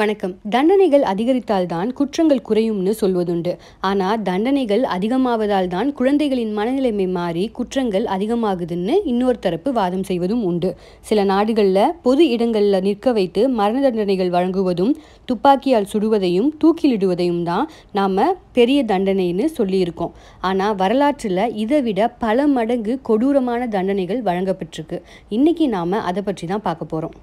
வணக்கம் தண்டனைகள் அதிகரித்தால்தான் குற்றங்கள் குறையும்னு சொல்வதுண்டு ஆனால் தண்டனைகள் அதிகமாவதால் தான் குழந்தைகளின் மனநிலைமை மாறி குற்றங்கள் அதிகமாகுதுன்னு இன்னொரு தரப்பு வாதம் செய்வதும் உண்டு சில நாடுகளில் பொது இடங்களில் நிற்க வைத்து மரண தண்டனைகள் வழங்குவதும் துப்பாக்கியால் சுடுவதையும் தூக்கிலிடுவதையும் தான் நாம் பெரிய தண்டனைன்னு சொல்லியிருக்கோம் ஆனால் வரலாற்றில் இதை விட பல மடங்கு கொடூரமான தண்டனைகள் வழங்கப்பட்டிருக்கு இன்றைக்கி நாம் அதை பற்றி தான் பார்க்க போகிறோம்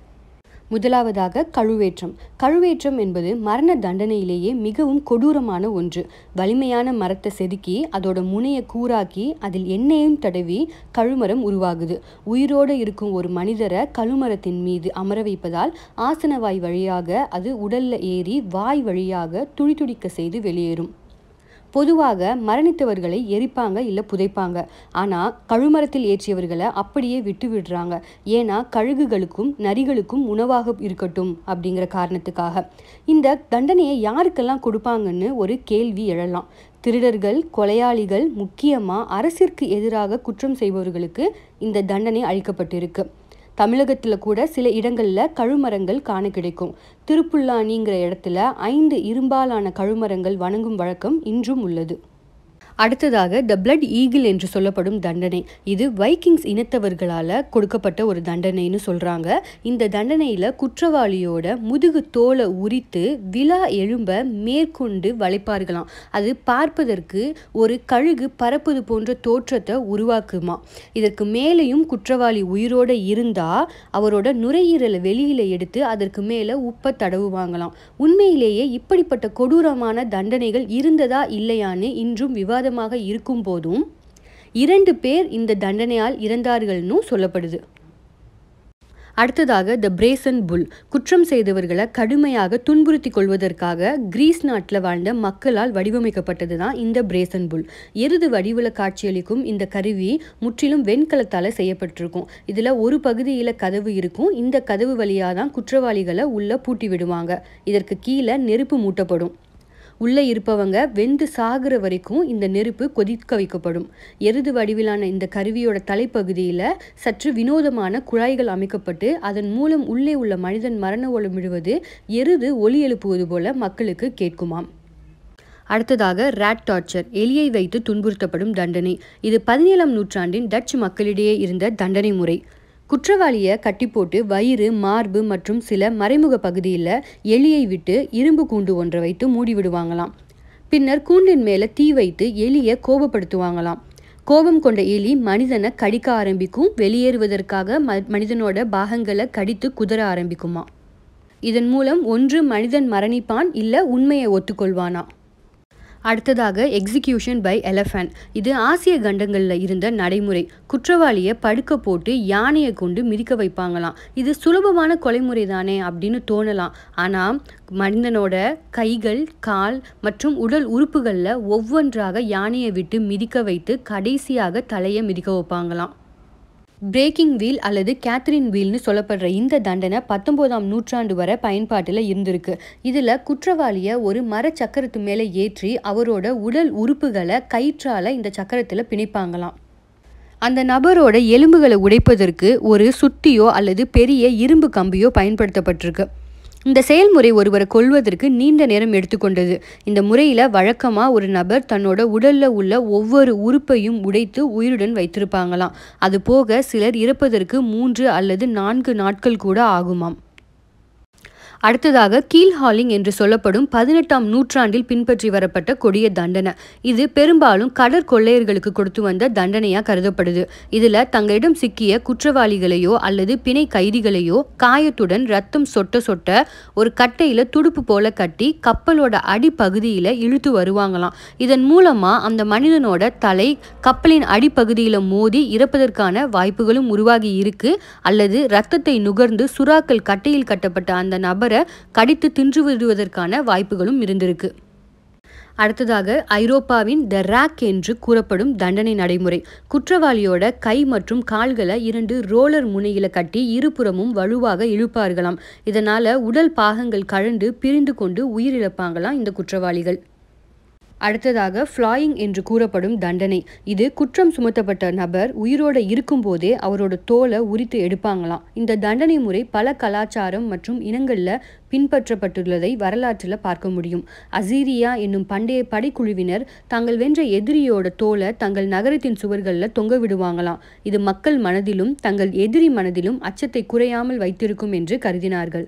முதலாவதாக கழுவேற்றம் கழுவேற்றம் என்பது மரண தண்டனையிலேயே மிகவும் கொடூரமான ஒன்று வலிமையான மரத்தை செதுக்கி அதோட முனையை கூறாக்கி அதில் எண்ணெயும் தடவி கழுமரம் உருவாகுது உயிரோடு இருக்கும் ஒரு மனிதரை கழுமரத்தின் மீது அமர வைப்பதால் ஆசனவாய் வழியாக அது உடல்ல ஏறி வாய் வழியாக துடிக்க செய்து வெளியேறும் பொதுவாக மரணித்தவர்களை எரிப்பாங்க இல்லை புதைப்பாங்க ஆனால் கழுமரத்தில் ஏற்றியவர்களை அப்படியே விட்டு விடுறாங்க ஏன்னா கழுகுகளுக்கும் நரிகளுக்கும் உணவாக இருக்கட்டும் அப்படிங்கிற காரணத்துக்காக இந்த தண்டனையை யாருக்கெல்லாம் கொடுப்பாங்கன்னு ஒரு கேள்வி எழலாம் திருடர்கள் கொலையாளிகள் முக்கியமாக அரசிற்கு எதிராக குற்றம் செய்பவர்களுக்கு இந்த தண்டனை அளிக்கப்பட்டிருக்கு தமிழகத்தில் கூட சில இடங்களில் கழுமரங்கள் காண கிடைக்கும் திருப்புல்லானிங்கிற இடத்துல ஐந்து இரும்பாலான கழுமரங்கள் வணங்கும் வழக்கம் இன்றும் உள்ளது அடுத்ததாக த பிளட் ஈகிள் என்று சொல்லப்படும் தண்டனை இது வைக்கிங்ஸ் இனத்தவர்களால் கொடுக்கப்பட்ட ஒரு தண்டனைன்னு சொல்கிறாங்க இந்த தண்டனையில் குற்றவாளியோட முதுகு தோலை உரித்து விழா எழும்ப மேற்கொண்டு வளைப்பார்களாம் அது பார்ப்பதற்கு ஒரு கழுகு பறப்பது போன்ற தோற்றத்தை உருவாக்குமா இதற்கு மேலேயும் குற்றவாளி உயிரோடு இருந்தால் அவரோட நுரையீரலை வெளியில் எடுத்து அதற்கு மேலே உப்பை தடவுவாங்களாம் உண்மையிலேயே இப்படிப்பட்ட கொடூரமான தண்டனைகள் இருந்ததா இல்லையான்னு இன்றும் விவாதம் அபராதமாக இருக்கும் போதும் இரண்டு பேர் இந்த தண்டனையால் இறந்தார்கள்னு சொல்லப்படுது அடுத்ததாக த பிரேசன் புல் குற்றம் செய்தவர்களை கடுமையாக துன்புறுத்தி கொள்வதற்காக கிரீஸ் நாட்டில் வாழ்ந்த மக்களால் வடிவமைக்கப்பட்டது தான் இந்த பிரேசன் புல் எருது வடிவில் காட்சியளிக்கும் இந்த கருவி முற்றிலும் வெண்கலத்தால் செய்யப்பட்டிருக்கும் இதில் ஒரு பகுதியில் கதவு இருக்கும் இந்த கதவு வழியாக தான் குற்றவாளிகளை உள்ளே பூட்டி விடுவாங்க இதற்கு கீழே நெருப்பு மூட்டப்படும் உள்ளே இருப்பவங்க வெந்து சாகிற வரைக்கும் இந்த நெருப்பு கொதிக்க வைக்கப்படும் எருது வடிவிலான இந்த கருவியோட தலைப்பகுதியில் சற்று வினோதமான குழாய்கள் அமைக்கப்பட்டு அதன் மூலம் உள்ளே உள்ள மனிதன் மரண ஓலம் விழுவது எருது ஒலி எழுப்புவது போல மக்களுக்கு கேட்குமாம் அடுத்ததாக ரேட் டார்ச்சர் எலியை வைத்து துன்புறுத்தப்படும் தண்டனை இது பதினேழாம் நூற்றாண்டின் டச் மக்களிடையே இருந்த தண்டனை முறை குற்றவாளியை கட்டி போட்டு வயிறு மார்பு மற்றும் சில மறைமுக பகுதியில் எலியை விட்டு இரும்பு கூண்டு ஒன்றை வைத்து மூடிவிடுவாங்களாம் பின்னர் கூண்டின் மேலே தீ வைத்து எலியை கோபப்படுத்துவாங்களாம் கோபம் கொண்ட எலி மனிதனை கடிக்க ஆரம்பிக்கும் வெளியேறுவதற்காக ம மனிதனோட பாகங்களை கடித்து குதற ஆரம்பிக்குமா இதன் மூலம் ஒன்று மனிதன் மரணிப்பான் இல்லை உண்மையை ஒத்துக்கொள்வானா அடுத்ததாக எக்ஸிக்யூஷன் பை எலஃபன்ட் இது ஆசிய கண்டங்களில் இருந்த நடைமுறை குற்றவாளியை படுக்க போட்டு யானையை கொண்டு மிதிக்க வைப்பாங்களாம் இது சுலபமான கொலைமுறை தானே அப்படின்னு தோணலாம் ஆனால் மனிதனோட கைகள் கால் மற்றும் உடல் உறுப்புகளில் ஒவ்வொன்றாக யானையை விட்டு மிதிக்க வைத்து கடைசியாக தலையை மிதிக்க வைப்பாங்களாம் பிரேக்கிங் வீல் அல்லது கேத்ரின் வீல்னு சொல்லப்படுற இந்த தண்டனை பத்தொம்போதாம் நூற்றாண்டு வரை பயன்பாட்டில் இருந்திருக்கு இதில் குற்றவாளியை ஒரு மர சக்கரத்து மேலே ஏற்றி அவரோட உடல் உறுப்புகளை கயிற்றால் இந்த சக்கரத்தில் பிணைப்பாங்களாம் அந்த நபரோட எலும்புகளை உடைப்பதற்கு ஒரு சுத்தியோ அல்லது பெரிய இரும்பு கம்பியோ பயன்படுத்தப்பட்டிருக்கு இந்த செயல்முறை ஒருவரை கொள்வதற்கு நீண்ட நேரம் எடுத்துக்கொண்டது இந்த முறையில் வழக்கமாக ஒரு நபர் தன்னோட உடலில் உள்ள ஒவ்வொரு உறுப்பையும் உடைத்து உயிருடன் வைத்திருப்பாங்களாம் அது போக சிலர் இறப்பதற்கு மூன்று அல்லது நான்கு நாட்கள் கூட ஆகுமாம் அடுத்ததாக கீல் ஹாலிங் என்று சொல்லப்படும் பதினெட்டாம் நூற்றாண்டில் பின்பற்றி வரப்பட்ட கொடிய தண்டனை இது பெரும்பாலும் கடற்கொள்ளையர்களுக்கு கொடுத்து வந்த தண்டனையாக கருதப்படுது இதில் தங்களிடம் சிக்கிய குற்றவாளிகளையோ அல்லது பிணை கைதிகளையோ காயத்துடன் ரத்தம் சொட்ட சொட்ட ஒரு கட்டையில் துடுப்பு போல கட்டி கப்பலோட அடிப்பகுதியில் இழுத்து வருவாங்களாம் இதன் மூலமாக அந்த மனிதனோட தலை கப்பலின் அடிப்பகுதியில் மோதி இறப்பதற்கான வாய்ப்புகளும் உருவாகி இருக்கு அல்லது ரத்தத்தை நுகர்ந்து சுறாக்கள் கட்டையில் கட்டப்பட்ட அந்த நபர் மலரை கடித்து தின்று விடுவதற்கான வாய்ப்புகளும் இருந்திருக்கு அடுத்ததாக ஐரோப்பாவின் த ராக் என்று கூறப்படும் தண்டனை நடைமுறை குற்றவாளியோட கை மற்றும் கால்களை இரண்டு ரோலர் முனையில கட்டி இருபுறமும் வலுவாக இழுப்பார்களாம் இதனால உடல் பாகங்கள் கழண்டு பிரிந்து கொண்டு உயிரிழப்பாங்களாம் இந்த குற்றவாளிகள் அடுத்ததாக ஃப்ளாயிங் என்று கூறப்படும் தண்டனை இது குற்றம் சுமத்தப்பட்ட நபர் உயிரோடு இருக்கும்போதே அவரோட தோலை உரித்து எடுப்பாங்களாம் இந்த தண்டனை முறை பல கலாச்சாரம் மற்றும் இனங்களில் பின்பற்றப்பட்டுள்ளதை வரலாற்றில் பார்க்க முடியும் அசீரியா என்னும் பண்டைய படைக்குழுவினர் தாங்கள் வென்ற எதிரியோட தோலை தங்கள் நகரத்தின் சுவர்களில் தொங்க விடுவாங்களாம் இது மக்கள் மனதிலும் தங்கள் எதிரி மனதிலும் அச்சத்தை குறையாமல் வைத்திருக்கும் என்று கருதினார்கள்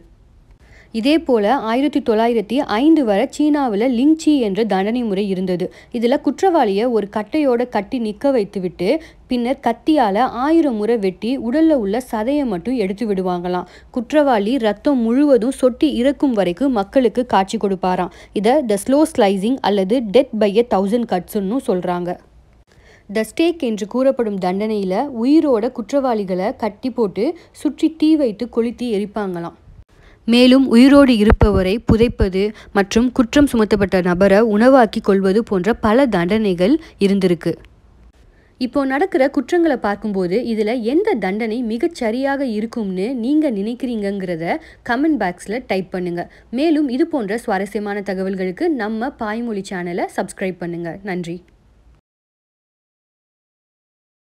இதே போல் ஆயிரத்தி தொள்ளாயிரத்தி ஐந்து வரை சீனாவில் லிங்ச்சி என்ற தண்டனை முறை இருந்தது இதில் குற்றவாளியை ஒரு கட்டையோட கட்டி நிற்க வைத்துவிட்டு பின்னர் கத்தியால் ஆயிரம் முறை வெட்டி உடலில் உள்ள சதையை மட்டும் எடுத்து விடுவாங்களாம் குற்றவாளி ரத்தம் முழுவதும் சொட்டி இறக்கும் வரைக்கும் மக்களுக்கு காட்சி கொடுப்பாராம் இதை த ஸ்லோ ஸ்லைசிங் அல்லது டெத் பை எ தௌசண்ட் கட்ஸ்ன்னு சொல்கிறாங்க த ஸ்டேக் என்று கூறப்படும் தண்டனையில் உயிரோட குற்றவாளிகளை கட்டி போட்டு சுற்றி தீ வைத்து கொளுத்தி எரிப்பாங்களாம் மேலும் உயிரோடு இருப்பவரை புதைப்பது மற்றும் குற்றம் சுமத்தப்பட்ட நபரை உணவாக்கி கொள்வது போன்ற பல தண்டனைகள் இருந்திருக்கு இப்போ நடக்கிற குற்றங்களை பார்க்கும்போது இதில் எந்த தண்டனை மிகச் சரியாக இருக்கும்னு நீங்கள் நினைக்கிறீங்கிறத கமெண்ட் பாக்ஸில் டைப் பண்ணுங்கள் மேலும் இது போன்ற சுவாரஸ்யமான தகவல்களுக்கு நம்ம பாய்மொழி சேனலை சப்ஸ்கிரைப் பண்ணுங்கள் நன்றி